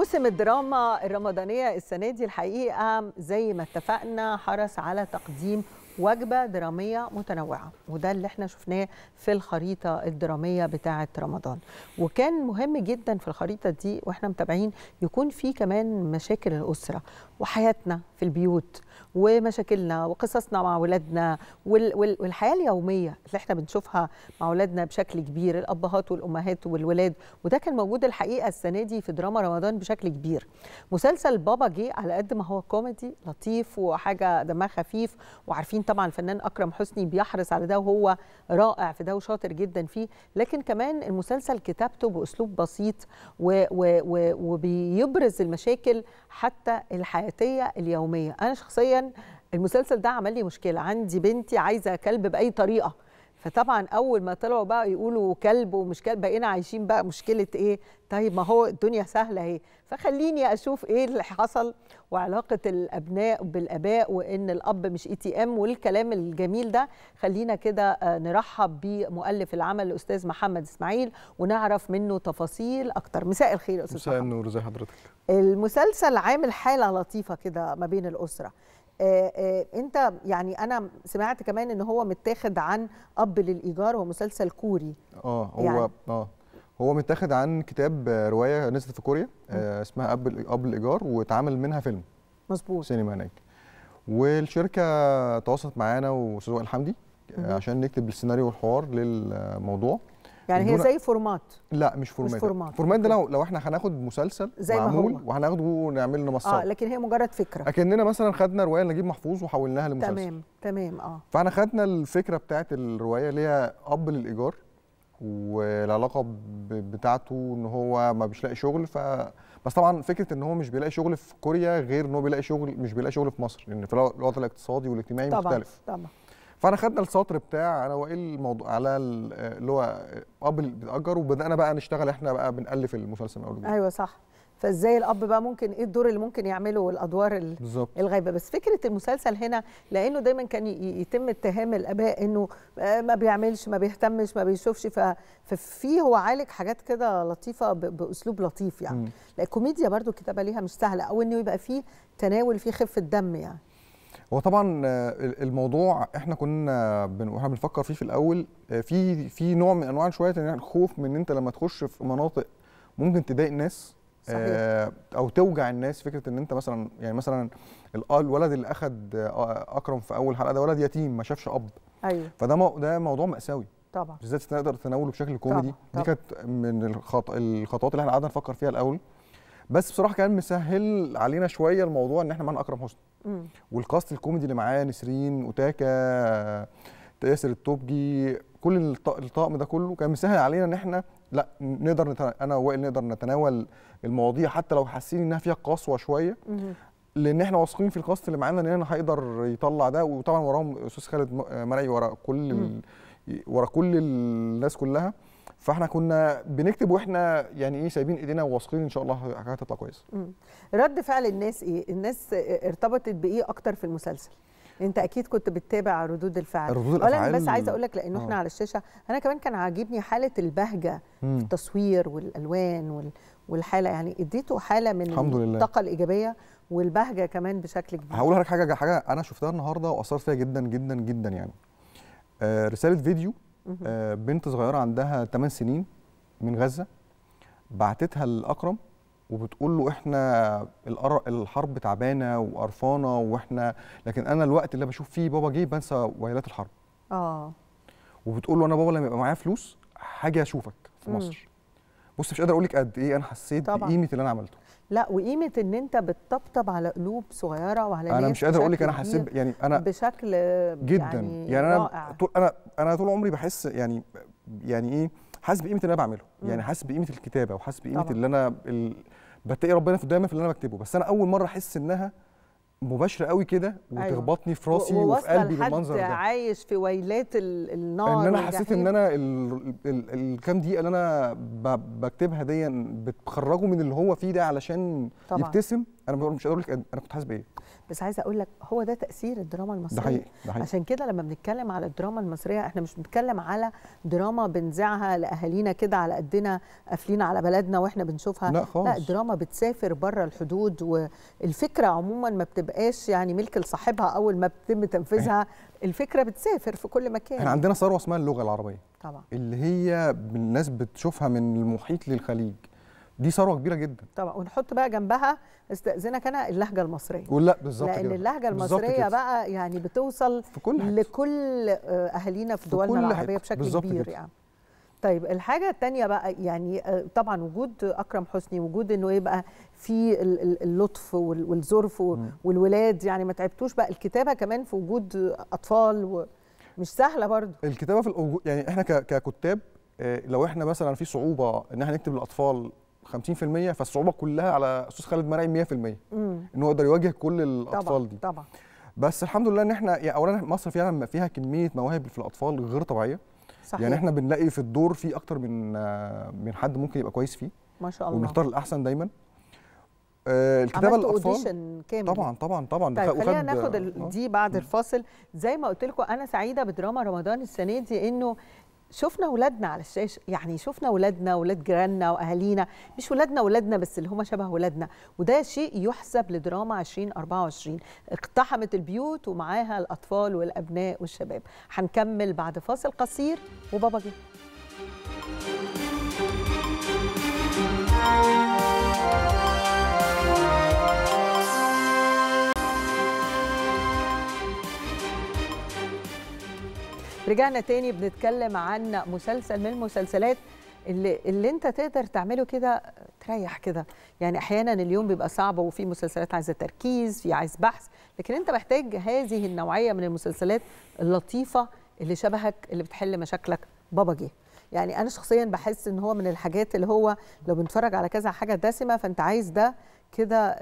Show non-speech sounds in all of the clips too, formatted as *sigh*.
موسم الدراما الرمضانية السنة دي الحقيقة زي ما اتفقنا حرص على تقديم وجبة درامية متنوعة وده اللي احنا شفناه في الخريطة الدرامية بتاعة رمضان وكان مهم جدا في الخريطة دي واحنا متابعين يكون في كمان مشاكل الأسرة وحياتنا في البيوت ومشاكلنا وقصصنا مع اولادنا والحياه اليوميه اللي احنا بنشوفها مع اولادنا بشكل كبير الابهات والامهات والولاد وده كان موجود الحقيقه السنه دي في دراما رمضان بشكل كبير مسلسل بابا جي على قد ما هو كوميدي لطيف وحاجه دمها خفيف وعارفين طبعا الفنان اكرم حسني بيحرص على ده وهو رائع في ده وشاطر جدا فيه لكن كمان المسلسل كتابته باسلوب بسيط وبيبرز المشاكل حتى الحياتيه اليوميه انا شخصيا المسلسل ده عمل لي مشكله عندي بنتي عايزه كلب باي طريقه فطبعا اول ما طلعوا بقى يقولوا كلب ومش كلب بقينا عايشين بقى مشكله ايه طيب ما هو الدنيا سهله اهي فخليني اشوف ايه اللي حصل وعلاقه الابناء بالاباء وان الاب مش اي تي ام والكلام الجميل ده خلينا كده آه، نرحب بمؤلف العمل الاستاذ محمد اسماعيل ونعرف منه تفاصيل اكتر مساء الخير يا استاذ مساء النور ازي حضرتك المسلسل عامل حاله لطيفه كده ما بين الاسره آه، آه، انت يعني انا سمعت كمان ان هو متاخد عن اب للايجار هو مسلسل كوري اه هو يعني اه هو متاخد عن كتاب روايه نزلت في كوريا آه اسمها اب اب الايجار واتعمل منها فيلم مظبوط سينما هناك والشركه تواصلت معانا وصدوق الحمدي عشان نكتب السيناريو والحوار للموضوع يعني هي زي فورمات لا مش فورمات مش فورمات فورمات ده لو لو احنا هناخد مسلسل زي معمول وهناخده ونعمل له مصادر اه لكن هي مجرد فكره اكننا مثلا خدنا روايه لنجيب محفوظ وحولناها لمسلسل تمام تمام اه فاحنا خدنا الفكره بتاعه الروايه اللي هي اب للايجار والعلاقه بتاعته ان هو ما بيش لاقي شغل ف بس طبعا فكره ان هو مش بيلاقي شغل في كوريا غير ان هو بيلاقي شغل مش بيلاقي شغل في مصر لان يعني في الوضع الاقتصادي والاجتماعي طبعًا مختلف طبعا فانا خدنا السطر بتاع انا وايه الموضوع على اللي هو اب بيتاجر وبدانا بقى نشتغل احنا بقى بنالف المسلسل من اول ايوه صح فازاي الاب بقى ممكن ايه الدور اللي ممكن يعمله والادوار الغايبه بس فكره المسلسل هنا لانه دايما كان يتم اتهام الاباء انه آه، ما بيعملش ما بيهتمش ما بيشوفش ففي هو عالج حاجات كده لطيفه باسلوب لطيف يعني لا الكوميديا برضو الكتابه ليها مش سهله او انه يبقى فيه تناول فيه خفه دم يعني هو طبعا آه، الموضوع احنا كنا واحنا بنفكر فيه في الاول آه، في في نوع من انواع شويه يعني الخوف من ان انت لما تخش في مناطق ممكن تضايق الناس صحيح. آه، او توجع الناس فكره ان انت مثلا يعني مثلا الولد اللي اخد اكرم في اول حلقه ده ولد يتيم ما شافش اب ايوه فده ده موضوع مأساوي طبعا بالذات تقدر تناوله بشكل كوميدي طبعا. دي كانت من الخط... الخطوات اللي احنا قعدنا نفكر فيها الاول بس بصراحه كان مسهل علينا شويه الموضوع ان احنا معانا اكرم حسني والكاست الكوميدي اللي معاه نسرين اوتاكا ياسر التوبجي كل الطاقم ده كله كان مسهل علينا ان احنا لا نقدر انا ووائل نقدر نتناول المواضيع حتى لو حاسين انها فيها قسوه شويه لان احنا واثقين في الكاست اللي معانا ان انا هيقدر يطلع ده وطبعا وراهم استاذ خالد مرعي ورا كل ورا كل الناس كلها فاحنا كنا بنكتب واحنا يعني ايه سايبين ايدينا وواثقين ان شاء الله حاجه هتطلع كويس رد فعل الناس ايه الناس ارتبطت بايه اكتر في المسلسل انت اكيد كنت بتتابع ردود الفعل ردود الافعال بس عايزه اقول لك لان آه. احنا على الشاشه انا كمان كان عاجبني حاله البهجه مم. في التصوير والالوان والحاله يعني اديته حاله من الحمد لله. الطاقه الايجابيه والبهجه كمان بشكل كبير هقول لك حاجه حاجه انا شفتها النهارده واثرت فيها جدا جدا جدا يعني آه رساله فيديو آه، بنت صغيره عندها 8 سنين من غزه بعتتها لاكرم وبتقول له احنا الحرب تعبانه وقرفانه واحنا لكن انا الوقت اللي بشوف فيه بابا جه بنسى ويلات الحرب اه وبتقول له انا بابا لما يبقى معايا فلوس هاجي اشوفك في مصر بص مش قادر اقول لك قد ايه انا حسيت طبعًا. بقيمه اللي انا عملته لا وقيمه ان انت بتطبطب على قلوب صغيره وعلى انا مش قادر اقول لك انا حسيت يعني انا بشكل جدا يعني, يعني انا طول انا انا طول عمري بحس يعني يعني ايه حاسس بقيمه اللي انا بعمله مم. يعني حاسس بقيمه الكتابه وحاسس بقيمه طبعًا. اللي انا ال... بتقي ربنا في دايما في اللي انا بكتبه بس انا اول مره احس انها مباشره قوي كده أيوه. وتخبطني في راسي وفي قلبي بالمنظر ده عايش في ويلات النار ان انا حسيت ان انا الكام دقيقه اللي انا بكتبها دي بتخرجه من اللي هو فيه ده علشان طبعا. يبتسم انا مش هقول لك انا كنت حاسس بايه بس عايزه اقول لك هو ده تاثير الدراما المصريه ده حقيقي. ده حقيقي. عشان كده لما بنتكلم على الدراما المصريه احنا مش بنتكلم على دراما بنذاعها لاهالينا كده على قدنا قافلين على بلدنا واحنا بنشوفها لا خالص لا دراما بتسافر بره الحدود والفكره عموما ما بتبقاش يعني ملك لصاحبها اول ما بتتم تنفيذها إيه. الفكره بتسافر في كل مكان احنا عندنا ثروه اسمها اللغه العربيه طبعا اللي هي الناس بتشوفها من المحيط للخليج دي ثروه كبيره جدا طبعا ونحط بقى جنبها استاذنك انا اللهجه المصريه ولا بالظبط لان اللهجه المصريه بقى يعني بتوصل في كل لكل آه، اهالينا في, في دولنا العربيه حد. بشكل كبير كده. يعني طيب الحاجه الثانيه بقى يعني آه، طبعا وجود اكرم حسني وجود انه يبقى في اللطف والظرف والولاد يعني ما تعبتوش بقى الكتابه كمان في وجود اطفال مش سهله برضه الكتابه في يعني احنا ككتاب آه، لو احنا مثلا في صعوبه ان احنا نكتب للاطفال 50% فالصعوبه كلها على استاذ خالد مرعي 100% مم. ان هو يقدر يواجه كل الاطفال طبعًا. دي طبعا بس الحمد لله ان احنا يعني اولا مصر فيها فيها كميه مواهب في الاطفال غير طبيعيه صحيح. يعني احنا بنلاقي في الدور في اكتر من من حد ممكن يبقى كويس فيه ما شاء الله وبنختار الاحسن دايما آه الكتابه الاطفال كامل طبعا طبعا طبعا طيب خلينا ناخد آه. دي بعد الفاصل زي ما قلت لكم انا سعيده بدراما رمضان السنه دي انه شفنا ولادنا على الشاشه يعني شفنا ولادنا ولاد جيراننا واهالينا مش ولادنا ولادنا بس اللي هم شبه ولادنا وده شيء يحسب لدراما 2024 اقتحمت البيوت ومعاها الاطفال والابناء والشباب هنكمل بعد فاصل قصير وبابا جه رجعنا تاني بنتكلم عن مسلسل من المسلسلات اللي, اللي انت تقدر تعمله كده تريح كده يعني احيانا اليوم بيبقى صعب وفي مسلسلات عايزه تركيز في عايز بحث لكن انت محتاج هذه النوعيه من المسلسلات اللطيفه اللي شبهك اللي بتحل مشاكلك بابا جه يعني انا شخصيا بحس ان هو من الحاجات اللي هو لو بنتفرج على كذا حاجه دسمه فانت عايز ده كده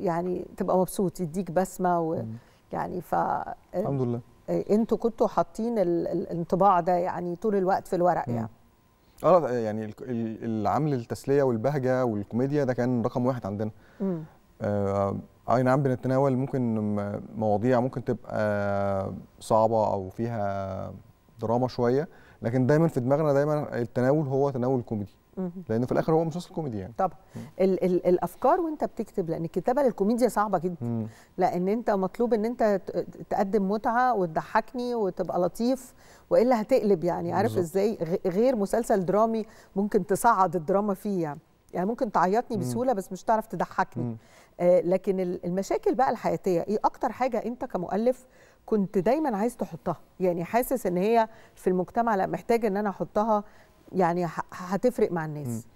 يعني تبقى مبسوط يديك بسمه ويعني ف الحمد لله آه، انتوا كنتوا حاطين الانطباع ده يعني طول الوقت في الورق يعني اه يعني العمل التسليه والبهجه والكوميديا ده كان رقم واحد عندنا آه اي نعم بنتناول ممكن مواضيع ممكن تبقى صعبه او فيها دراما شويه لكن دايما في دماغنا دايما التناول هو تناول كوميدي لان في الاخر هو مسلسل كوميدي يعني طبعا ال ال الافكار وانت بتكتب لان الكتابه للكوميديا صعبه جدا مم. لان انت مطلوب ان انت تقدم متعه وتضحكني وتبقى لطيف والا هتقلب يعني عارف بالزبط. ازاي غير مسلسل درامي ممكن تصعد الدراما فيه يعني يعني ممكن تعيطني بسهوله بس مش تعرف تضحكني آه لكن المشاكل بقى الحياتيه ايه اكتر حاجه انت كمؤلف كنت دايما عايز تحطها يعني حاسس ان هي في المجتمع لا محتاج ان انا احطها يعني هتفرق مع الناس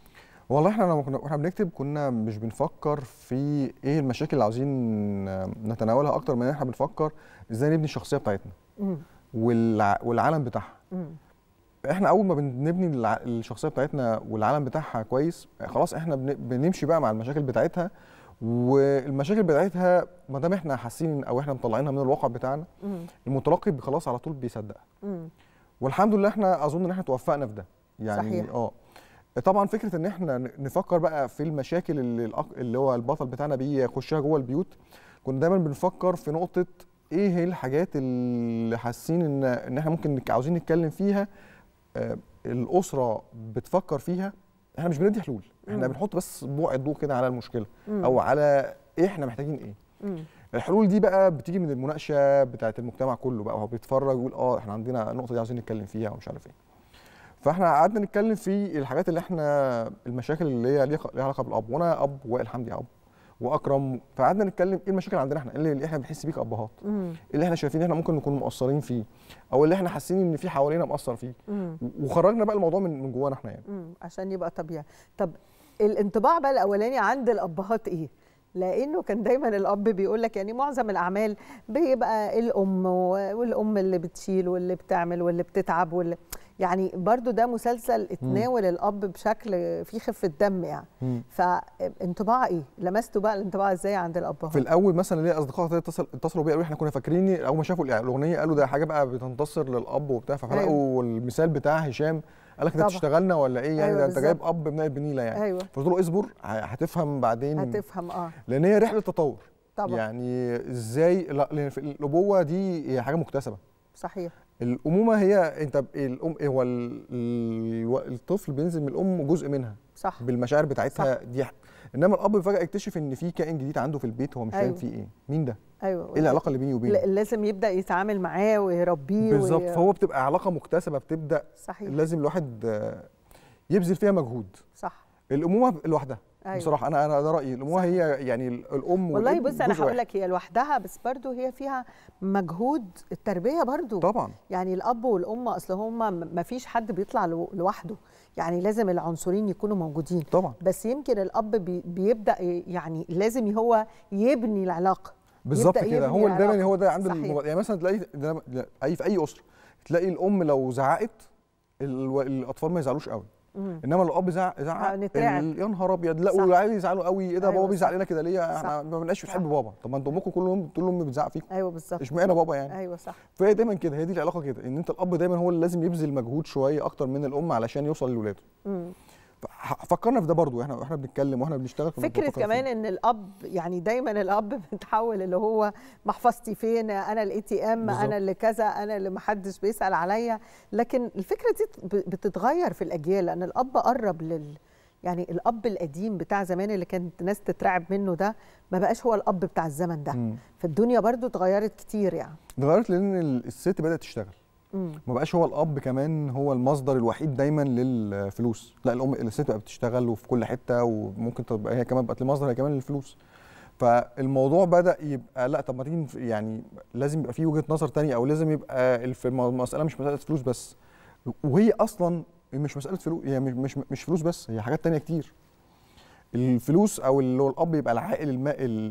والله احنا لما كنا واحنا بنكتب كنا مش بنفكر في ايه المشاكل اللي عاوزين نتناولها اكتر من احنا بنفكر ازاي نبني الشخصيه بتاعتنا والع... والعالم بتاعها احنا اول ما بنبني الشخصيه بتاعتنا والعالم بتاعها كويس خلاص احنا بنمشي بقى مع المشاكل بتاعتها والمشاكل بتاعتها ما دام احنا حاسين او احنا مطلعينها من الواقع بتاعنا المتلقي خلاص على طول بيصدقها والحمد لله احنا اظن ان احنا توفقنا في ده يعني صحيح. اه طبعا فكره ان احنا نفكر بقى في المشاكل اللي, اللي هو البطل بتاعنا بيخشها جوه البيوت كنا دايما بنفكر في نقطه ايه هي الحاجات اللي حاسين ان ان احنا ممكن عاوزين نتكلم فيها آه الاسره بتفكر فيها احنا مش بندي حلول احنا مم. بنحط بس بوع الضوء كده على المشكله مم. او على ايه احنا محتاجين ايه مم. الحلول دي بقى بتيجي من المناقشه بتاعه المجتمع كله بقى وهو بيتفرج ويقول اه احنا عندنا النقطه دي عاوزين نتكلم فيها ومش عارف ايه فاحنا قعدنا نتكلم في الحاجات اللي احنا المشاكل اللي هي ليها علاقه بالاب وانا اب وائل حمدي اب واكرم فقعدنا نتكلم ايه المشاكل عندنا احنا إيه اللي احنا بنحس بيه كابهات إيه اللي احنا شايفين احنا ممكن نكون مقصرين فيه او اللي احنا حاسين ان في حوالينا مقصر فيه مم. وخرجنا بقى الموضوع من من جوانا احنا يعني مم. عشان يبقى طبيعي طب الانطباع بقى الاولاني عند الابهات ايه لانه كان دايما الاب بيقول لك يعني معظم الاعمال بيبقى الام والام اللي بتشيل واللي بتعمل واللي بتتعب واللي يعني برضو ده مسلسل اتناول الاب بشكل فيه خفه دم يعني فانطباع ايه لمستوا بقى الانطباع ازاي عند الاب في الاول مثلا ليه اصدقاء اتصل اتصلوا بيا قالوا احنا كنا فاكرين اول ما شافوا الاغنيه قالوا ده حاجه بقى بتنتصر للاب وبتاع فلقوا أيوه. المثال بتاع هشام قال لك انت اشتغلنا ولا ايه يعني أيوة ده انت جايب اب من البنيله يعني أيوة. فقلت له اصبر هتفهم بعدين هتفهم اه لان هي رحله تطور طبعا يعني ازاي لا الابوه دي حاجه مكتسبه صحيح الامومه هي انت الام هو الطفل بينزل من الام جزء منها صح بالمشاعر بتاعتها صح. دي انما الاب فجاه يكتشف ان في كائن جديد عنده في البيت هو مش فاهم أيوه. فيه ايه مين ده ايوه ايه العلاقه اللي بيني وبينه لازم يبدا يتعامل معاه ويربيه بالظبط وي... فهو بتبقى علاقه مكتسبه بتبدا صحيح. لازم الواحد يبذل فيها مجهود صح الامومه لوحدها أيوة. بصراحه انا انا ده رايي وهي يعني الام والله بص انا هقول لك هي لوحدها بس برضو هي فيها مجهود التربيه برضو طبعا يعني الاب والام اصل هما ما فيش حد بيطلع لوحده يعني لازم العنصرين يكونوا موجودين طبعا بس يمكن الاب بي بيبدا يعني لازم هو يبني العلاقه بالظبط كده هو دايما هو ده عند يعني مثلا تلاقي اي في اي اسره تلاقي الام لو زعقت الاطفال ما يزعلوش قوي مم. انما الاب زعق زعق آه، يا نهار ابيض لا وعايز يزعلوا قوي ايه ده أيوة بابا بيزعل لنا كده ليه احنا ما بنبقاش بنحب بابا طب ما انتوا امكم كل يوم بتقول لامي بتزعق فيكم ايوه بالظبط اشمعنى بابا يعني ايوه صح فهي دايما كده هي دي العلاقه كده ان انت الاب دايما هو اللي لازم يبذل مجهود شويه اكتر من الام علشان يوصل لولاده فكرنا في ده برضو احنا واحنا بنتكلم واحنا بنشتغل في فكره كمان فيه. ان الاب يعني دايما الاب بيتحول *laughs* اللي هو محفظتي فين انا الاي تي ام انا اللي كذا انا اللي محدش بيسال عليا لكن الفكره دي بتتغير في الاجيال لان الاب قرب لل يعني الاب القديم بتاع زمان اللي كانت الناس تترعب منه ده ما بقاش هو الاب بتاع الزمن ده فالدنيا برضو اتغيرت كتير يعني اتغيرت لان الست بدات تشتغل ما بقاش هو الاب كمان هو المصدر الوحيد دايما للفلوس لا الام الست بقى بتشتغل وفي كل حته وممكن تبقى هي كمان بقت المصدر هي كمان للفلوس فالموضوع بدا يبقى لا طب ما تيجي يعني لازم يبقى في وجهه نظر تانية او لازم يبقى المساله مش مساله فلوس بس وهي اصلا مش مساله فلوس هي مش مش فلوس بس هي حاجات تانية كتير الفلوس او اللي هو الاب يبقى العائل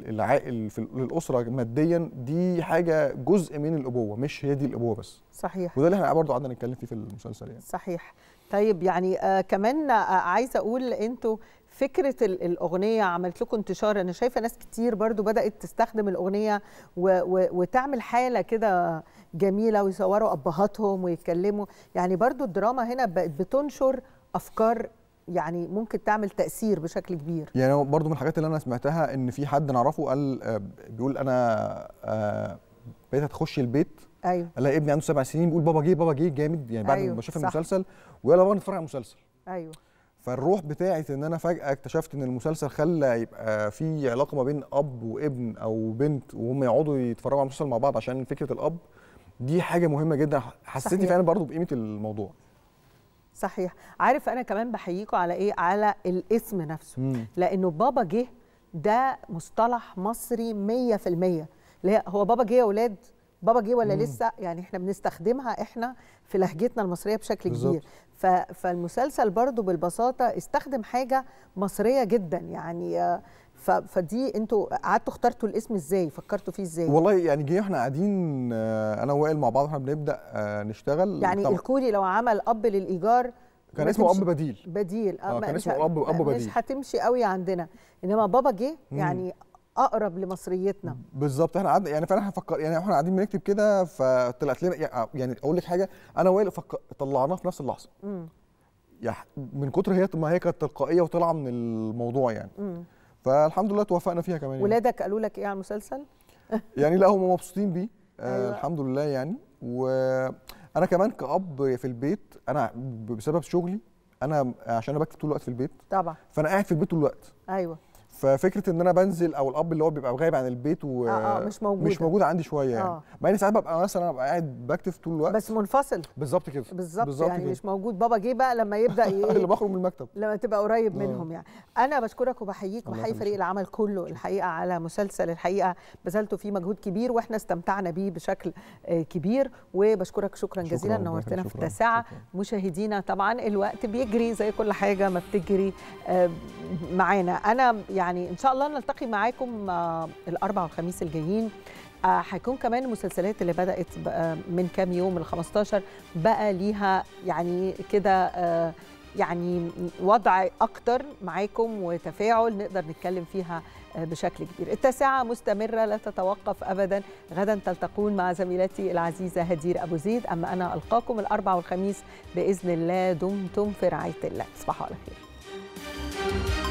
العائل للاسره ماديا دي حاجه جزء من الابوه مش هي دي الابوه بس صحيح وده اللي احنا برضه قعدنا نتكلم فيه في المسلسل يعني صحيح طيب يعني آه كمان آه عايزه اقول انتوا فكره الاغنيه عملت لكم انتشار انا شايفه ناس كتير برضو بدات تستخدم الاغنيه و و وتعمل حاله كده جميله ويصوروا ابهاتهم ويتكلموا يعني برضو الدراما هنا بقت بتنشر افكار يعني ممكن تعمل تاثير بشكل كبير يعني برضو من الحاجات اللي انا سمعتها ان في حد نعرفه قال آه، بيقول انا آه، بقيت هتخش البيت ايوه الاقي ابني عنده سبع سنين بيقول بابا جه بابا جه جامد يعني بعد أيوة ما بشوف المسلسل ويلا بابا نتفرج على المسلسل ايوه فالروح بتاعت ان انا فجاه اكتشفت ان المسلسل خلى يبقى في علاقه ما بين اب وابن او بنت وهم يقعدوا يتفرجوا على المسلسل مع بعض عشان فكره الاب دي حاجه مهمه جدا حسيتني فعلا برضو بقيمه الموضوع صحيح عارف انا كمان بحييكوا على ايه على الاسم نفسه مم. لانه بابا جه ده مصطلح مصري 100% اللي هو بابا جه يا اولاد بابا جه ولا مم. لسه يعني احنا بنستخدمها احنا في لهجتنا المصريه بشكل بالزبط. كبير ف... فالمسلسل برضو بالبساطه استخدم حاجه مصريه جدا يعني فدي انتوا قعدتوا اخترتوا الاسم ازاي فكرتوا فيه ازاي والله يعني جه احنا قاعدين آه، انا وائل مع بعض احنا بنبدا آه، نشتغل يعني طبعا. الكوري لو عمل اب للايجار كان اسمه اب بديل بديل اه, آه، كان اسمه اب اب بديل مش هتمشي قوي عندنا انما بابا جه يعني اقرب لمصريتنا بالظبط احنا قعدنا يعني فعلا احنا فكر يعني احنا قاعدين بنكتب كده فطلعت لنا يعني اقول لك حاجه انا وائل فكر طلعناه في نفس اللحظه يعني من كتر هي ما هي كانت تلقائيه وطالعه من الموضوع يعني م. فالحمد لله توفقنا فيها كمان يعني. ولادك قالوا لك ايه على المسلسل *laughs* يعني لا هم مبسوطين بيه آه، أيوة. الحمد لله يعني وانا كمان كاب في البيت انا بسبب شغلي انا عشان انا بكتب طول الوقت في البيت طبعا فانا قاعد في البيت طول الوقت ايوه ففكره ان انا بنزل او الاب اللي هو بيبقى غايب عن البيت و آه آه مش موجود مش موجود عندي شويه يعني آه. مع اني ساعات ببقى مثلا ببقى قاعد بكتف طول الوقت بس منفصل بالظبط كده بالظبط يعني كده. مش موجود بابا جه بقى لما يبدا ايه اللي بخرج من المكتب لما تبقى قريب آه. منهم يعني انا بشكرك وبحييك وبحيي فريق العمل كله الحقيقه على مسلسل الحقيقه بذلتوا فيه مجهود كبير واحنا استمتعنا بيه بشكل آه، كبير وبشكرك شكرا, شكرا جزيلا نورتنا في التاسعه مشاهدينا طبعا الوقت بيجري زي كل حاجه ما بتجري آه، معانا انا يعني يعني ان شاء الله نلتقي معاكم آه، الاربعاء والخميس الجايين آه، هيكون كمان المسلسلات اللي بدات آه، من كام يوم ال 15 بقى ليها يعني كده يعني وضع اكتر معاكم وتفاعل نقدر نتكلم فيها بشكل كبير التاسعة مستمرة لا تتوقف أبدا غدا تلتقون مع زميلتي العزيزة هدير أبو زيد أما أنا ألقاكم الأربع والخميس بإذن الله دمتم في رعاية الله تصبحوا على خير